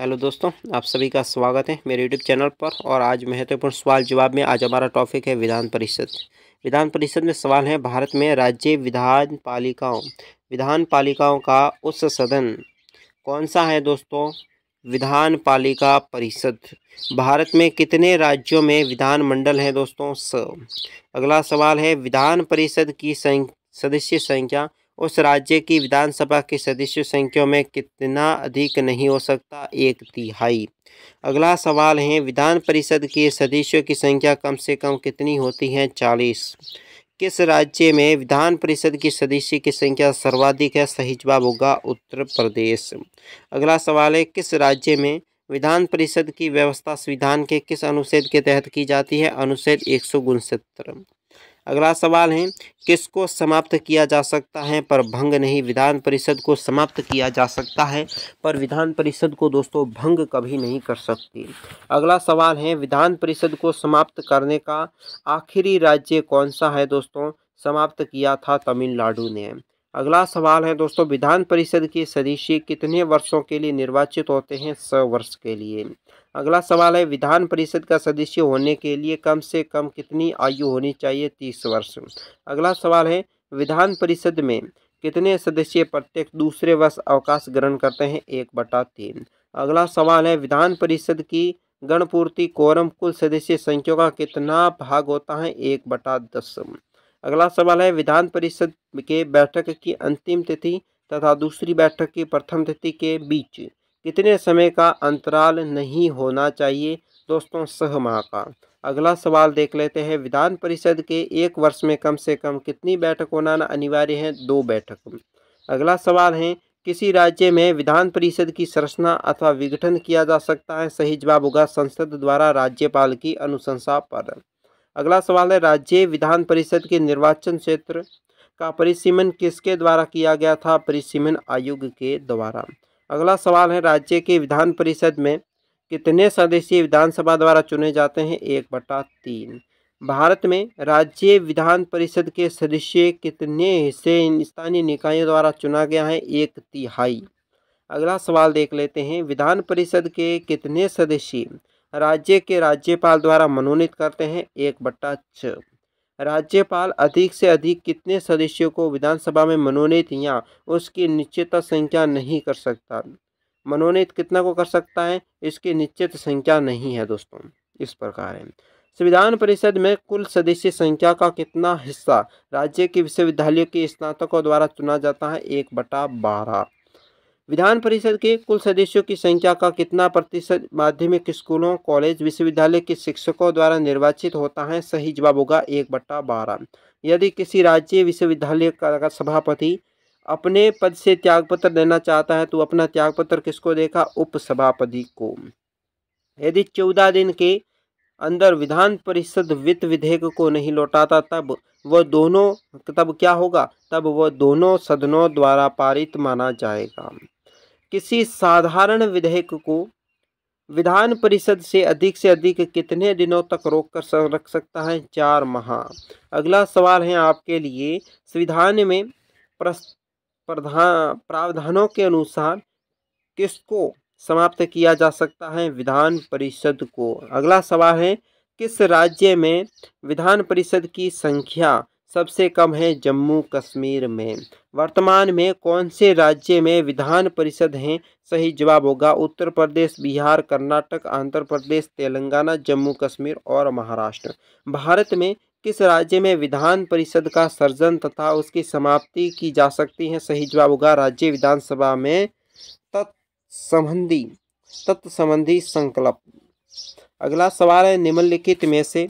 hello दोस्तों आप सभी का स्वागत है मेरे यूट्यूब चैनल पर और आज महत्वपूर्ण सवाल जवाब में आज हमारा टॉपिक है विधान परिषद विधान परिषद में सवाल है भारत में राज्य विधान पालिकाओं विधान पालिकाओं का उस सदन कौन सा है दोस्तों विधान पालिका परिषद भारत में कितने राज्यों में विधानमंडल हैं दोस्तों स अगला सवाल है विधान परिषद की सदस्य संख्या उस राज्य की विधानसभा के सदस्यों संख्या में कितना अधिक नहीं हो सकता एक तिहाई अगला सवाल है विधान परिषद के सदस्यों की संख्या कम से कम कितनी होती है चालीस किस राज्य में विधान परिषद की सदस्य की संख्या सर्वाधिक है सही जवाब होगा उत्तर प्रदेश अगला सवाल है किस राज्य में विधान परिषद की व्यवस्था संविधान के किस अनुच्छेद के तहत की जाती है अनुच्छेद एक सौ अगला सवाल है किसको समाप्त किया जा सकता है पर भंग नहीं विधान परिषद को समाप्त किया जा सकता है पर विधान परिषद को दोस्तों भंग कभी नहीं कर सकती अगला सवाल है विधान परिषद को समाप्त करने का आखिरी राज्य कौन सा है दोस्तों समाप्त किया था तमिलनाडु ने अगला सवाल है दोस्तों विधान परिषद के सदस्य कितने वर्षों के लिए निर्वाचित होते हैं सौ वर्ष के लिए अगला सवाल है विधान परिषद का सदस्य होने के लिए कम से कम कितनी आयु होनी चाहिए तीस वर्ष अगला सवाल है विधान परिषद में कितने सदस्य प्रत्येक दूसरे वर्ष अवकाश ग्रहण करते हैं एक बटा तीन अगला सवाल है विधान परिषद की गणपूर्ति कोरम कुल सदस्य संख्या का कितना भाग होता है एक बटा दस अगला सवाल है विधान परिषद के बैठक की अंतिम तिथि तथा दूसरी बैठक की प्रथम तिथि के बीच कितने समय का अंतराल नहीं होना चाहिए दोस्तों सह माह का अगला सवाल देख लेते हैं विधान परिषद के एक वर्ष में कम से कम कितनी बैठक होना अनिवार्य है दो बैठक अगला सवाल है किसी राज्य में विधान परिषद की संरचना अथवा विघटन किया जा सकता है सही जवाब होगा संसद द्वारा राज्यपाल की अनुशंसा पर अगला सवाल है राज्य विधान परिषद के निर्वाचन क्षेत्र का परिसीमन किसके द्वारा किया गया था परिसीमन आयोग के द्वारा अगला सवाल है राज्य के विधान परिषद में कितने सदस्य विधानसभा द्वारा चुने जाते हैं एक बटा तीन भारत में राज्य विधान परिषद के सदस्य कितने हिस्से स्थानीय निकायों द्वारा चुना गया है एक तिहाई अगला सवाल देख लेते हैं विधान परिषद के कितने सदस्य राज्य के राज्यपाल द्वारा मनोनीत करते हैं एक बट्टा छ राज्यपाल अधिक से अधिक कितने सदस्यों को विधानसभा में मनोनीत या उसकी निश्चित संख्या नहीं कर सकता मनोनीत कितना को कर सकता है इसकी निश्चित संख्या नहीं है दोस्तों इस प्रकार है संविधान परिषद में कुल सदस्य संख्या का कितना हिस्सा राज्य के विश्वविद्यालयों के स्नातकों द्वारा चुना जाता है एक बटा बारह विधान परिषद के कुल सदस्यों की संख्या का कितना प्रतिशत माध्यमिक स्कूलों कॉलेज विश्वविद्यालय के शिक्षकों द्वारा निर्वाचित होता है सही जवाब होगा एक बट्टा बारह यदि किसी राज्य विश्वविद्यालय का सभापति अपने पद से त्यागपत्र देना चाहता है तो अपना त्यागपत्र किसको देगा उपसभापति को यदि चौदह दिन के अंदर विधान परिषद वित्त विधेयक को नहीं लौटाता तब वह दोनों तब क्या होगा तब वह दोनों सदनों द्वारा पारित माना जाएगा किसी साधारण विधेयक को विधान परिषद से अधिक से अधिक कितने दिनों तक रोक कर रख सकता है चार माह अगला सवाल है आपके लिए संविधान में प्रधान प्रावधानों के अनुसार किसको समाप्त किया जा सकता है विधान परिषद को अगला सवाल है किस राज्य में विधान परिषद की संख्या सबसे कम है जम्मू कश्मीर में वर्तमान में कौन से राज्य में विधान परिषद हैं सही जवाब होगा उत्तर प्रदेश बिहार कर्नाटक आंध्र प्रदेश तेलंगाना जम्मू कश्मीर और महाराष्ट्र भारत में किस राज्य में विधान परिषद का सर्जन तथा उसकी समाप्ति की जा सकती है सही जवाब होगा राज्य विधानसभा में तत्संबंधी तत्संबंधी संकल्प अगला सवाल है निम्नलिखित में से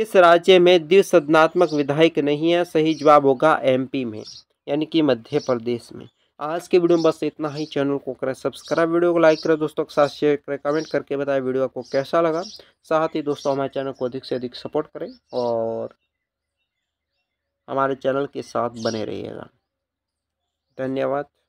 किस राज्य में द्विसदनात्मक विधायक नहीं है सही जवाब होगा एमपी में यानी कि मध्य प्रदेश में आज के वीडियो में बस इतना ही चैनल को करें सब्सक्राइब वीडियो को लाइक करें दोस्तों के साथ शेयर करें कमेंट करके बताएं वीडियो आपको कैसा लगा साथ ही दोस्तों हमारे चैनल को अधिक से अधिक सपोर्ट करें और हमारे चैनल के साथ बने रहिएगा धन्यवाद